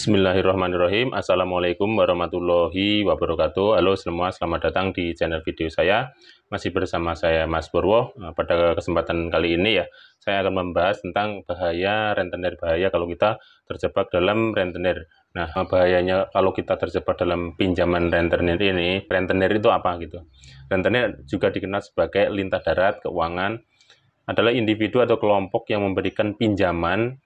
Bismillahirrahmanirrahim. Assalamualaikum warahmatullahi wabarakatuh. Halo semua, selamat datang di channel video saya. Masih bersama saya Mas Purwo. Nah, pada kesempatan kali ini ya, saya akan membahas tentang bahaya rentenir bahaya kalau kita terjebak dalam rentenir. Nah, bahayanya kalau kita terjebak dalam pinjaman rentenir ini, rentenir itu apa gitu. Rentenir juga dikenal sebagai lintah darat keuangan adalah individu atau kelompok yang memberikan pinjaman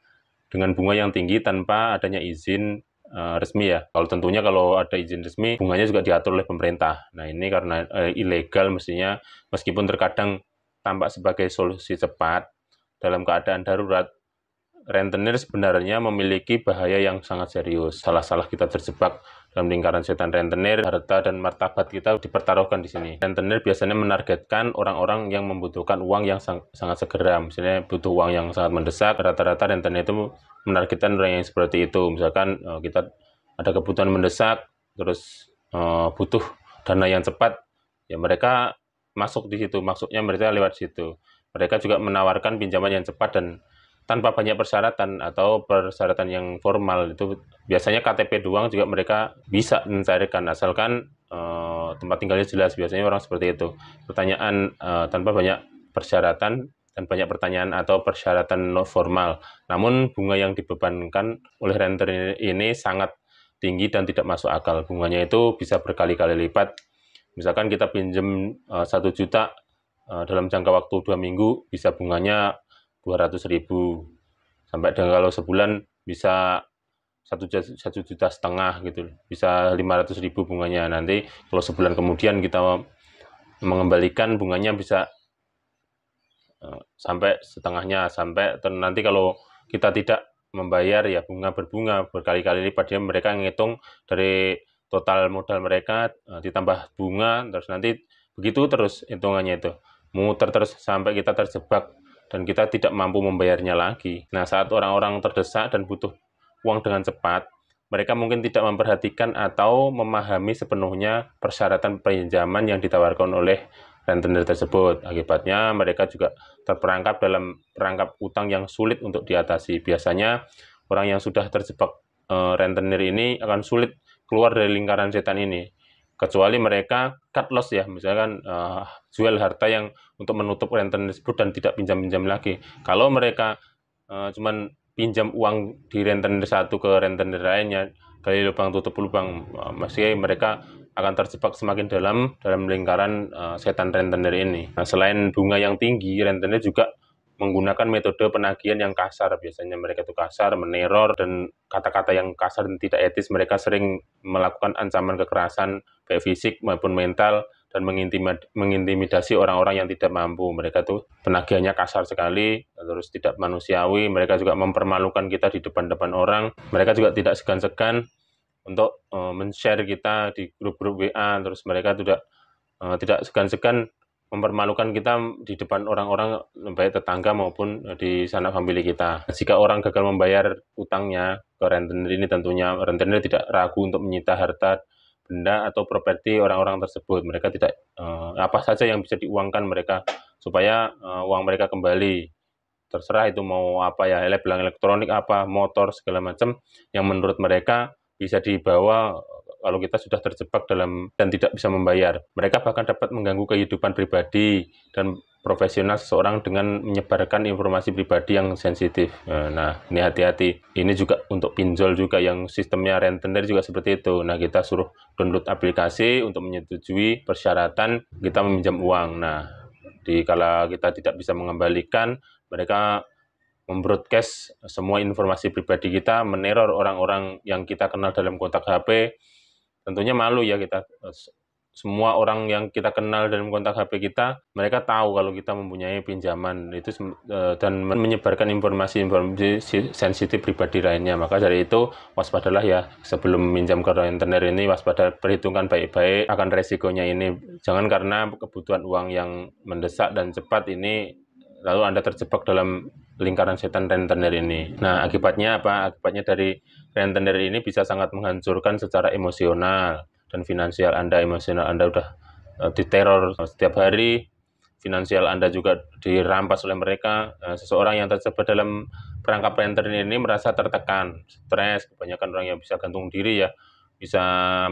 dengan bunga yang tinggi tanpa adanya izin uh, resmi ya. Kalau tentunya kalau ada izin resmi, bunganya juga diatur oleh pemerintah. Nah ini karena uh, ilegal mestinya, meskipun terkadang tampak sebagai solusi cepat dalam keadaan darurat, rentenir sebenarnya memiliki bahaya yang sangat serius. Salah-salah kita terjebak dalam lingkaran setan rentenir, harta dan martabat kita dipertaruhkan di sini. Rentenir biasanya menargetkan orang-orang yang membutuhkan uang yang sang sangat segera, misalnya butuh uang yang sangat mendesak. Rata-rata rentenir itu menargetkan orang yang seperti itu. Misalkan eh, kita ada kebutuhan mendesak, terus uh, butuh dana yang cepat, ya mereka masuk di situ. Maksudnya mereka lewat situ. Mereka juga menawarkan pinjaman yang cepat dan tanpa banyak persyaratan atau persyaratan yang formal itu biasanya KTP doang juga mereka bisa mencarikan asalkan uh, tempat tinggalnya jelas biasanya orang seperti itu pertanyaan uh, tanpa banyak persyaratan dan banyak pertanyaan atau persyaratan non formal namun bunga yang dibebankan oleh renter ini sangat tinggi dan tidak masuk akal bunganya itu bisa berkali-kali lipat misalkan kita pinjam eh, satu uh, juta dalam jangka waktu dua minggu bisa bunganya 200 ribu sampai dengan kalau sebulan bisa satu juta, satu juta setengah gitu bisa 500 ribu bunganya nanti kalau sebulan kemudian kita mengembalikan bunganya bisa eh, sampai setengahnya sampai nanti kalau kita tidak membayar ya bunga berbunga berkali-kali lipat dia mereka ngitung dari total modal mereka eh, ditambah bunga terus nanti begitu terus hitungannya itu muter terus sampai kita terjebak dan kita tidak mampu membayarnya lagi. Nah, saat orang-orang terdesak dan butuh uang dengan cepat, mereka mungkin tidak memperhatikan atau memahami sepenuhnya persyaratan pinjaman yang ditawarkan oleh rentenir tersebut. Akibatnya mereka juga terperangkap dalam perangkap utang yang sulit untuk diatasi. Biasanya orang yang sudah terjebak eh, rentenir ini akan sulit keluar dari lingkaran setan ini kecuali mereka cut loss ya misalkan uh, jual harta yang untuk menutup rentenir tersebut dan tidak pinjam-pinjam lagi kalau mereka uh, cuman pinjam uang di rentenir satu ke rentenir lainnya dari lubang tutup lubang uh, masih mereka akan terjebak semakin dalam dalam lingkaran uh, setan rentenir ini nah, selain bunga yang tinggi rentenir juga menggunakan metode penagihan yang kasar biasanya mereka itu kasar meneror dan kata-kata yang kasar dan tidak etis mereka sering melakukan ancaman kekerasan baik fisik maupun mental dan mengintimidasi orang-orang yang tidak mampu. Mereka tuh penagihannya kasar sekali, terus tidak manusiawi, mereka juga mempermalukan kita di depan-depan orang. Mereka juga tidak segan-segan untuk uh, men-share kita di grup-grup WA, terus mereka tidak uh, tidak segan-segan mempermalukan kita di depan orang-orang baik tetangga maupun eh, di sanak famili kita. Jika orang gagal membayar utangnya ke rentenir ini tentunya rentenir tidak ragu untuk menyita harta benda atau properti orang-orang tersebut. Mereka tidak uh, apa saja yang bisa diuangkan mereka supaya uh, uang mereka kembali. Terserah itu mau apa ya, elektronik apa, motor segala macam yang menurut mereka bisa dibawa kalau kita sudah terjebak dalam dan tidak bisa membayar. Mereka bahkan dapat mengganggu kehidupan pribadi dan profesional seseorang dengan menyebarkan informasi pribadi yang sensitif. Eh, nah, ini hati-hati. Ini juga untuk pinjol juga yang sistemnya rentenir juga seperti itu. Nah, kita suruh download aplikasi untuk menyetujui persyaratan kita meminjam uang. Nah, di kala kita tidak bisa mengembalikan, mereka membroadcast semua informasi pribadi kita, meneror orang-orang yang kita kenal dalam kontak HP. Tentunya malu ya kita semua orang yang kita kenal dan kontak HP kita, mereka tahu kalau kita mempunyai pinjaman itu eh, dan menyebarkan informasi-informasi sensitif pribadi lainnya. Maka dari itu waspadalah ya sebelum minjam ke internet ini waspada perhitungkan baik-baik akan resikonya ini. Jangan karena kebutuhan uang yang mendesak dan cepat ini lalu Anda terjebak dalam lingkaran setan rentenir ini. Nah, akibatnya apa? Akibatnya dari rentenir ini bisa sangat menghancurkan secara emosional, dan finansial Anda, emosional Anda udah eh, diteror setiap hari, finansial Anda juga dirampas oleh mereka. Eh, seseorang yang terjebak dalam perangkap renter ini merasa tertekan, stres, kebanyakan orang yang bisa gantung diri ya, bisa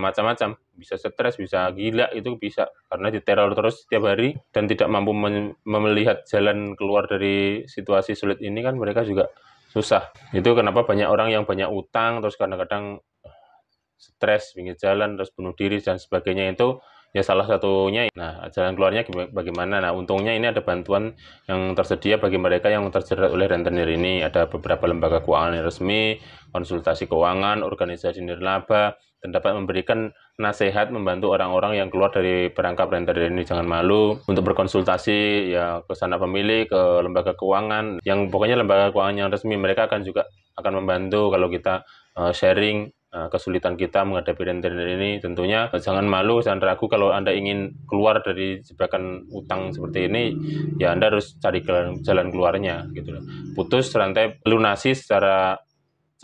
macam-macam, bisa stres, bisa gila itu bisa karena diteror terus setiap hari dan tidak mampu melihat jalan keluar dari situasi sulit ini kan mereka juga susah. Itu kenapa banyak orang yang banyak utang terus kadang-kadang stres, pinggir jalan, terus bunuh diri dan sebagainya itu ya salah satunya nah jalan keluarnya bagaimana nah untungnya ini ada bantuan yang tersedia bagi mereka yang terjerat oleh rentenir ini ada beberapa lembaga keuangan yang resmi konsultasi keuangan organisasi nirlaba dan dapat memberikan nasihat membantu orang-orang yang keluar dari perangkap rentenir ini jangan malu untuk berkonsultasi ya ke sana pemilik ke lembaga keuangan yang pokoknya lembaga keuangan yang resmi mereka akan juga akan membantu kalau kita eh, sharing Nah, kesulitan kita menghadapi rentenir ini tentunya jangan malu jangan ragu kalau anda ingin keluar dari jebakan utang seperti ini ya anda harus cari jalan, jalan keluarnya gitu putus rantai lunasi secara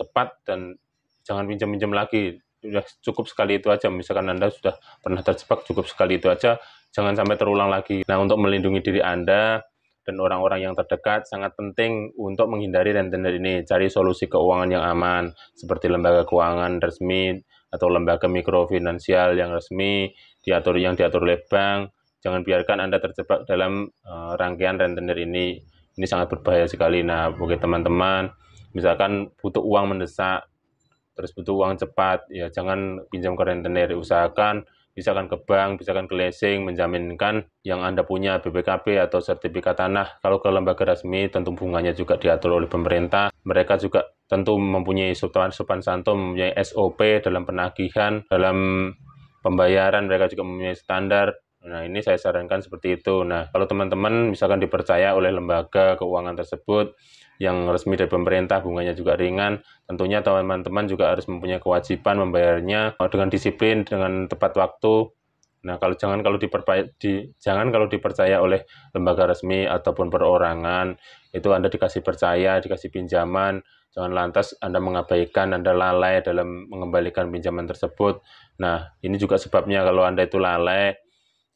cepat dan jangan pinjam-pinjam lagi sudah cukup sekali itu aja misalkan anda sudah pernah terjebak cukup sekali itu aja jangan sampai terulang lagi nah untuk melindungi diri anda dan orang-orang yang terdekat sangat penting untuk menghindari rentenir ini. Cari solusi keuangan yang aman, seperti lembaga keuangan resmi atau lembaga mikrofinansial yang resmi, diatur yang diatur oleh bank. Jangan biarkan Anda terjebak dalam uh, rangkaian rentenir ini. Ini sangat berbahaya sekali. Nah, bagi teman-teman, misalkan butuh uang mendesak, terus butuh uang cepat, ya jangan pinjam ke rentenir. Usahakan misalkan ke bank, misalkan ke leasing, menjaminkan yang Anda punya BPKB atau sertifikat tanah. Kalau ke lembaga resmi, tentu bunganya juga diatur oleh pemerintah. Mereka juga tentu mempunyai sopan, sopan santun, mempunyai SOP dalam penagihan, dalam pembayaran, mereka juga mempunyai standar. Nah, ini saya sarankan seperti itu. Nah, kalau teman-teman misalkan dipercaya oleh lembaga keuangan tersebut, yang resmi dari pemerintah, bunganya juga ringan. Tentunya teman-teman juga harus mempunyai kewajiban membayarnya dengan disiplin, dengan tepat waktu. Nah, kalau jangan kalau dipercaya di, jangan kalau dipercaya oleh lembaga resmi ataupun perorangan, itu Anda dikasih percaya, dikasih pinjaman, jangan lantas Anda mengabaikan, Anda lalai dalam mengembalikan pinjaman tersebut. Nah, ini juga sebabnya kalau Anda itu lalai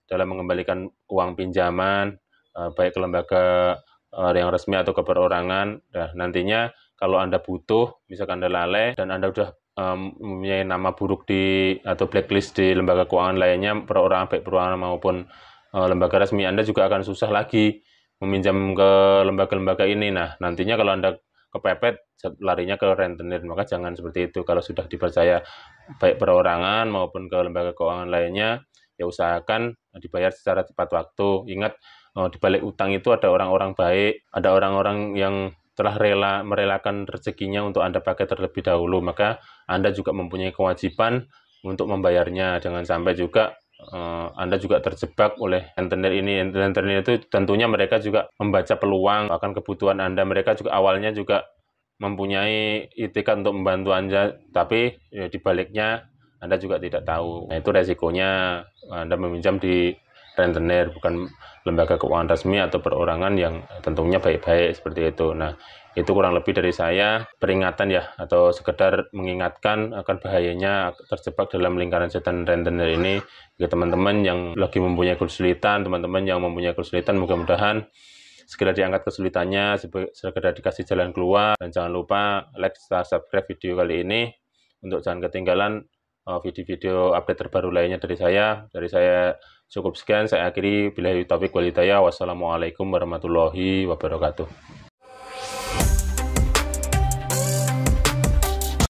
dalam mengembalikan uang pinjaman eh, baik ke lembaga Eh, yang resmi atau keperorangan. Nah, nantinya kalau Anda butuh, misalkan Anda lalai dan Anda sudah um, mempunyai nama buruk di atau blacklist di lembaga keuangan lainnya, perorangan baik perorangan maupun uh, lembaga resmi, Anda juga akan susah lagi meminjam ke lembaga-lembaga ini. Nah, nantinya kalau Anda kepepet, larinya ke rentenir. Maka jangan seperti itu. Kalau sudah dipercaya baik perorangan maupun ke lembaga keuangan lainnya, ya usahakan dibayar secara tepat waktu. Ingat, oh, di balik utang itu ada orang-orang baik, ada orang-orang yang telah rela merelakan rezekinya untuk Anda pakai terlebih dahulu, maka Anda juga mempunyai kewajiban untuk membayarnya. Jangan sampai juga uh, Anda juga terjebak oleh internet ini. Internet itu tentunya mereka juga membaca peluang akan kebutuhan Anda. Mereka juga awalnya juga mempunyai itikat untuk membantu Anda, tapi ya, baliknya Anda juga tidak tahu. Nah, itu resikonya Anda meminjam di rentenir bukan lembaga keuangan resmi atau perorangan yang tentunya baik-baik seperti itu. Nah, itu kurang lebih dari saya peringatan ya atau sekedar mengingatkan akan bahayanya terjebak dalam lingkaran setan rentenir ini bagi teman-teman yang lagi mempunyai kesulitan, teman-teman yang mempunyai kesulitan mudah-mudahan segera diangkat kesulitannya, segera dikasih jalan keluar dan jangan lupa like share, subscribe video kali ini untuk jangan ketinggalan Oh, video-video update terbaru lainnya dari saya. Dari saya cukup sekian, saya akhiri. Bila Taufik Walidaya, wassalamualaikum warahmatullahi wabarakatuh.